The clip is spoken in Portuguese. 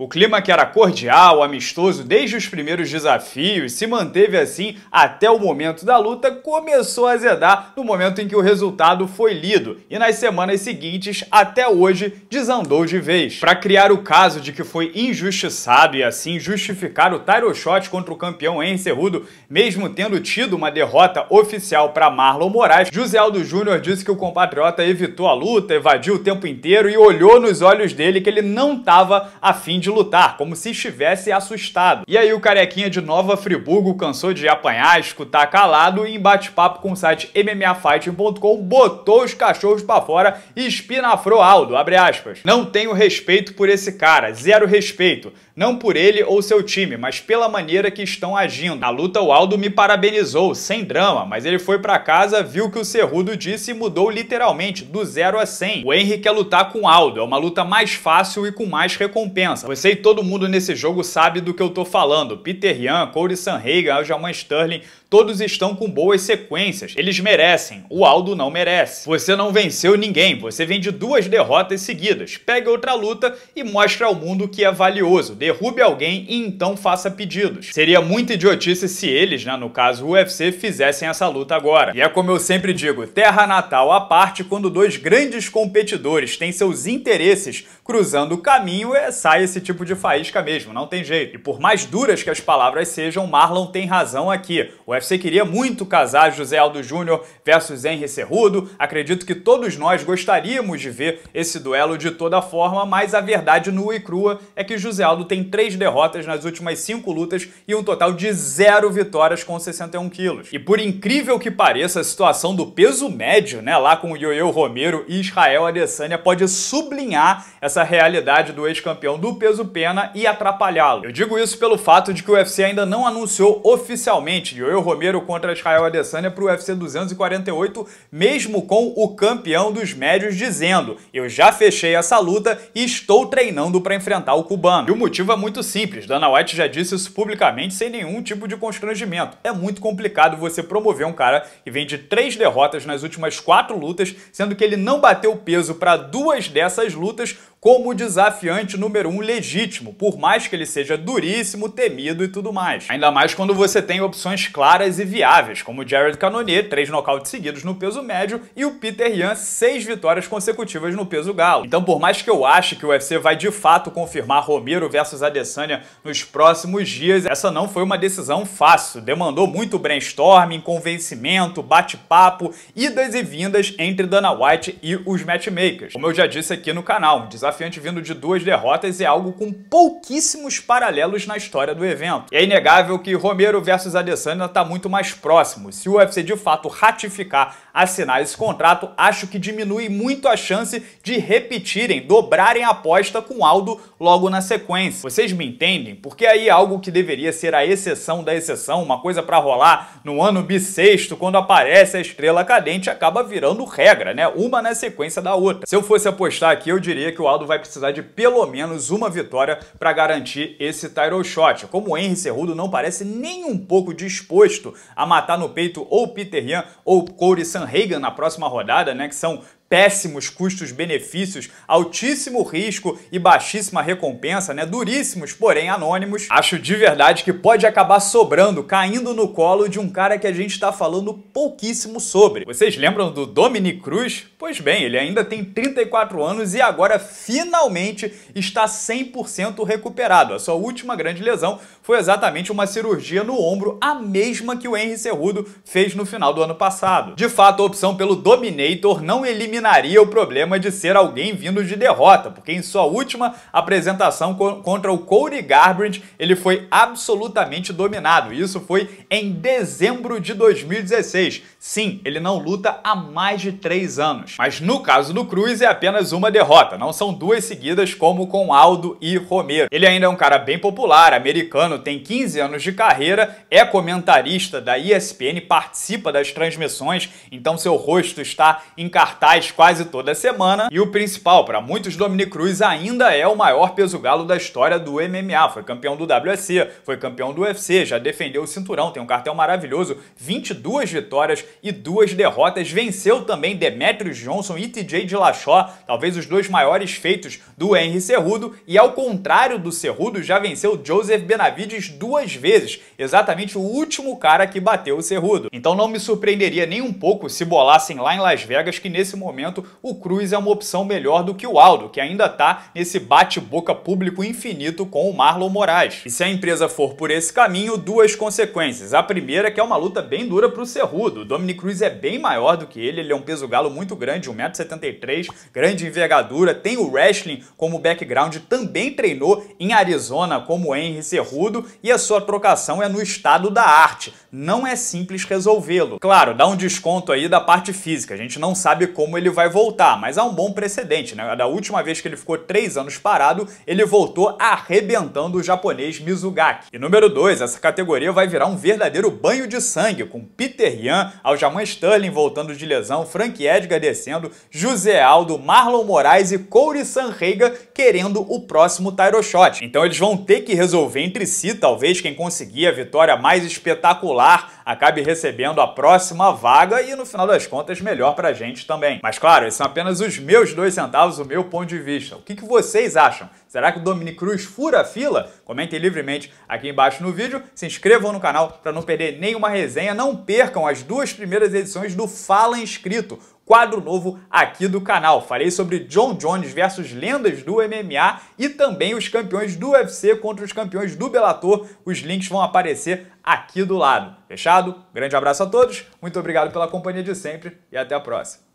O clima que era cordial, amistoso desde os primeiros desafios, se manteve assim até o momento da luta, começou a azedar no momento em que o resultado foi lido e nas semanas seguintes, até hoje, desandou de vez. Para criar o caso de que foi injustiçado e assim justificar o title shot contra o campeão Encerrudo, mesmo tendo tido uma derrota oficial para Marlon Moraes, José Aldo Júnior disse que o compatriota evitou a luta, evadiu o tempo inteiro e olhou nos olhos dele que ele não estava afim de de lutar, como se estivesse assustado. E aí o carequinha de Nova Friburgo cansou de apanhar, escutar calado e em bate-papo com o site MMAfighting.com botou os cachorros para fora e espinafrou Aldo, abre aspas. Não tenho respeito por esse cara, zero respeito. Não por ele ou seu time, mas pela maneira que estão agindo. Na luta o Aldo me parabenizou, sem drama, mas ele foi para casa, viu que o Cerrudo disse e mudou literalmente, do zero a 100. O Henry quer é lutar com Aldo, é uma luta mais fácil e com mais recompensa. Você sei todo mundo nesse jogo sabe do que eu tô falando. Peter Yan, Corey Sanhaga, Aljamain Sterling, Todos estão com boas sequências. Eles merecem. O Aldo não merece. Você não venceu ninguém. Você vem de duas derrotas seguidas. Pegue outra luta e mostre ao mundo que é valioso. Derrube alguém e então faça pedidos. Seria muita idiotice se eles, né, no caso o UFC, fizessem essa luta agora. E é como eu sempre digo, terra natal à parte, quando dois grandes competidores têm seus interesses cruzando o caminho, é, sai esse tipo de faísca mesmo. Não tem jeito. E por mais duras que as palavras sejam, Marlon tem razão aqui. O UFC queria muito casar José Aldo Júnior versus Henry Cerrudo. Acredito que todos nós gostaríamos de ver esse duelo de toda forma, mas a verdade nua e crua é que José Aldo tem três derrotas nas últimas cinco lutas e um total de zero vitórias com 61 quilos. E por incrível que pareça, a situação do peso médio, né, lá com o Yoel Romero e Israel Adesanya pode sublinhar essa realidade do ex-campeão do peso pena e atrapalhá-lo. Eu digo isso pelo fato de que o UFC ainda não anunciou oficialmente Yoyo Romero contra Israel Adesanya para o UFC 248, mesmo com o campeão dos médios dizendo: Eu já fechei essa luta e estou treinando para enfrentar o cubano. E o motivo é muito simples: Dana White já disse isso publicamente sem nenhum tipo de constrangimento. É muito complicado você promover um cara que vem de três derrotas nas últimas quatro lutas, sendo que ele não bateu peso para duas dessas lutas como desafiante número um legítimo, por mais que ele seja duríssimo, temido e tudo mais. Ainda mais quando você tem opções claras e viáveis, como Jared Cannonier, três nocautes seguidos no peso médio, e o Peter Yan, seis vitórias consecutivas no peso galo. Então, por mais que eu ache que o UFC vai de fato confirmar Romero versus Adesanya nos próximos dias, essa não foi uma decisão fácil. Demandou muito brainstorming, convencimento, bate-papo, idas e vindas entre Dana White e os matchmakers. Como eu já disse aqui no canal, um desafio desafiante vindo de duas derrotas é algo com pouquíssimos paralelos na história do evento. E é inegável que Romero versus Adesanya está muito mais próximo. Se o UFC de fato ratificar, assinar esse contrato, acho que diminui muito a chance de repetirem, dobrarem a aposta com Aldo logo na sequência. Vocês me entendem? Porque aí é algo que deveria ser a exceção da exceção, uma coisa para rolar no ano bissexto, quando aparece a estrela cadente, acaba virando regra, né? Uma na sequência da outra. Se eu fosse apostar aqui, eu diria que o Aldo Ronaldo vai precisar de pelo menos uma vitória para garantir esse title shot. Como o Henry Cerrudo não parece nem um pouco disposto a matar no peito ou Peter Ian ou Corey Sanhagen na próxima rodada, né, que são péssimos custos-benefícios, altíssimo risco e baixíssima recompensa, né? Duríssimos, porém anônimos. Acho de verdade que pode acabar sobrando, caindo no colo de um cara que a gente está falando pouquíssimo sobre. Vocês lembram do Dominic Cruz? Pois bem, ele ainda tem 34 anos e agora finalmente está 100% recuperado. A sua última grande lesão foi exatamente uma cirurgia no ombro, a mesma que o Henry Cerrudo fez no final do ano passado. De fato, a opção pelo Dominator não elimina eliminaria o problema de ser alguém vindo de derrota, porque em sua última apresentação contra o Cody Garbrandt, ele foi absolutamente dominado. Isso foi em dezembro de 2016. Sim, ele não luta há mais de três anos. Mas no caso do Cruz é apenas uma derrota, não são duas seguidas como com Aldo e Romero. Ele ainda é um cara bem popular, americano, tem 15 anos de carreira, é comentarista da ESPN, participa das transmissões, então seu rosto está em cartaz quase toda semana e o principal, para muitos, Dominic Cruz ainda é o maior peso galo da história do MMA. Foi campeão do WSC, foi campeão do UFC, já defendeu o cinturão, tem um cartel maravilhoso, 22 vitórias e duas derrotas. Venceu também Demetrius Johnson e TJ Dillashaw, talvez os dois maiores feitos do Henry Cerrudo, e ao contrário do Cerrudo, já venceu Joseph Benavides duas vezes, exatamente o último cara que bateu o Cerrudo. Então não me surpreenderia nem um pouco se bolassem lá em Las Vegas que nesse momento momento, o Cruz é uma opção melhor do que o Aldo, que ainda tá nesse bate-boca público infinito com o Marlon Moraes. E se a empresa for por esse caminho, duas consequências. A primeira é que é uma luta bem dura pro Cerrudo. O Dominic Cruz é bem maior do que ele, ele é um peso galo muito grande, 1,73m, grande envergadura, tem o wrestling como background, também treinou em Arizona como Henry Cerrudo e a sua trocação é no estado da arte. Não é simples resolvê-lo. Claro, dá um desconto aí da parte física, a gente não sabe como ele ele vai voltar, mas há um bom precedente, né? Da última vez que ele ficou três anos parado, ele voltou arrebentando o japonês Mizugaki. E número dois, essa categoria vai virar um verdadeiro banho de sangue, com Peter Yan, Aljaman Sterling voltando de lesão, Frank Edgar descendo, José Aldo, Marlon Moraes e Corey Sanreiga querendo o próximo Tyro Shot. Então eles vão ter que resolver entre si, talvez quem conseguir a vitória mais espetacular acabe recebendo a próxima vaga e no final das contas melhor pra gente também. Mas mas claro, esses são apenas os meus dois centavos, o meu ponto de vista. O que, que vocês acham? Será que o Dominic Cruz fura a fila? Comentem livremente aqui embaixo no vídeo. Se inscrevam no canal para não perder nenhuma resenha. Não percam as duas primeiras edições do Fala Inscrito, quadro novo aqui do canal. Falei sobre John Jones versus lendas do MMA e também os campeões do UFC contra os campeões do Bellator. Os links vão aparecer aqui do lado. Fechado? Grande abraço a todos, muito obrigado pela companhia de sempre e até a próxima.